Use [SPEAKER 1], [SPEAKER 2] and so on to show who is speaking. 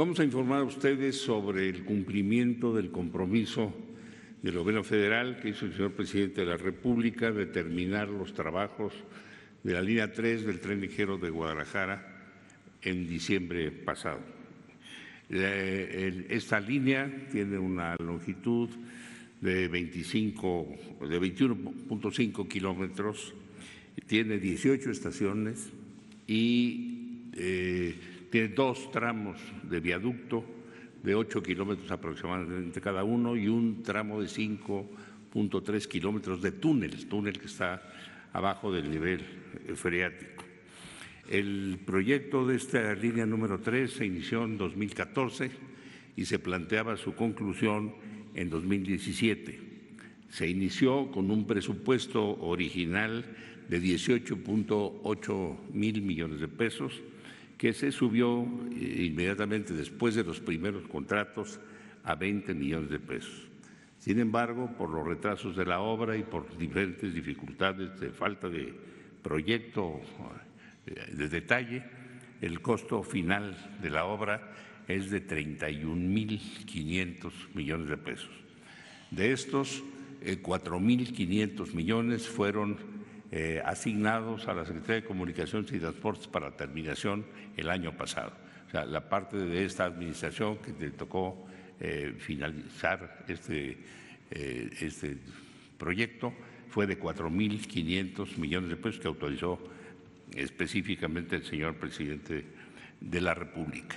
[SPEAKER 1] Vamos a informar a ustedes sobre el cumplimiento del compromiso del gobierno federal que hizo el señor presidente de la República de terminar los trabajos de la línea 3 del tren ligero de Guadalajara en diciembre pasado. Esta línea tiene una longitud de 25, de 21.5 kilómetros, tiene 18 estaciones y eh, tiene dos tramos de viaducto de 8 kilómetros aproximadamente cada uno y un tramo de 5.3 kilómetros de túnel, túnel que está abajo del nivel eh, freático. El proyecto de esta línea número 3 se inició en 2014 y se planteaba su conclusión en 2017. Se inició con un presupuesto original de 18.8 mil millones de pesos, que se subió eh, inmediatamente después de los primeros contratos a 20 millones de pesos. Sin embargo, por los retrasos de la obra y por diferentes dificultades de falta de proyecto eh, de detalle, el costo final de la obra es de 31.500 millones de pesos. De estos, 4.500 eh, millones fueron eh, asignados a la Secretaría de Comunicaciones y Transportes para terminación el año pasado. O sea, la parte de esta administración que le tocó eh, finalizar este, eh, este proyecto fue de 4.500 millones de pesos que autorizó específicamente el señor presidente de la República.